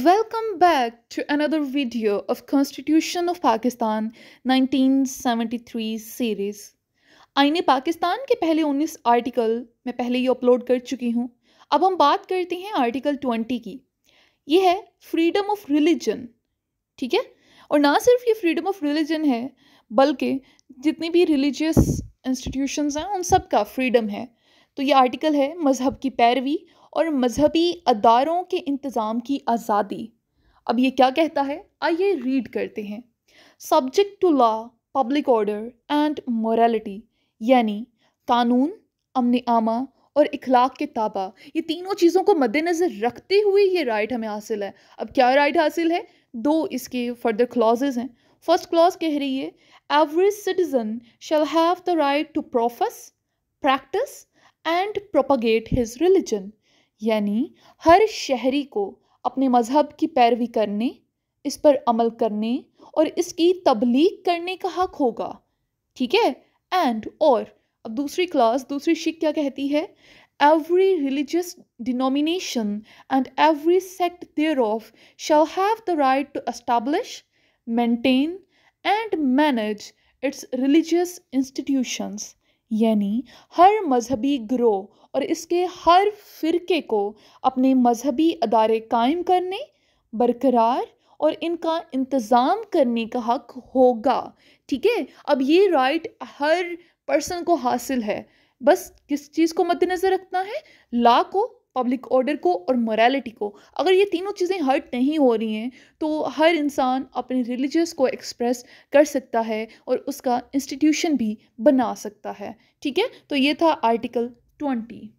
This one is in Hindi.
Welcome back to another video of Constitution of Pakistan 1973 series आईने पाकिस्तान के पहले 19 आर्टिकल मैं पहले ही अपलोड कर चुकी हूँ अब हम बात करते हैं आर्टिकल 20 की ये है फ्रीडम ऑफ रिलीजन ठीक है और ना सिर्फ ये फ्रीडम ऑफ रिलीजन है बल्कि जितनी भी रिलीजियस इंस्टीट्यूशंस हैं उन सब का फ्रीडम है तो ये आर्टिकल है मज़हब की पैरवी और मजहबी अदारों के इंतज़ाम की आज़ादी अब ये क्या कहता है आइए रीड करते हैं subject to law public order and morality यानी कानून अमन आमा और इखलाक के ताबा ये तीनों चीज़ों को मद्देनज़र रखते हुए ये राइट हमें हासिल है अब क्या राइट हासिल है दो इसके फर्दर क्लॉज हैं फर्स्ट क्लॉज कह रही है every citizen shall have the right to profess practise and propagate his religion यानी हर शहरी को अपने मजहब की पैरवी करने इस पर अमल करने और इसकी तबलीग करने का हक होगा ठीक है एंड और अब दूसरी क्लास दूसरी शिक क्या कहती है every religious denomination and every sect thereof shall have the right to establish maintain and manage its religious institutions यानी हर मजहबी ग्रोह और इसके हर फ़िरके को अपने मजहबी अदारे कायम करने बरकरार और इनका इंतज़ाम करने का हक होगा ठीक है अब ये राइट हर पर्सन को हासिल है बस किस चीज़ को मद्देनज़र रखना है ला को पब्लिक ऑर्डर को और मोरालिटी को अगर ये तीनों चीज़ें हर्ट नहीं हो रही हैं तो हर इंसान अपने रिलीजस को एक्सप्रेस कर सकता है और उसका इंस्टीट्यूशन भी बना सकता है ठीक है तो ये था आर्टिकल ट्वेंटी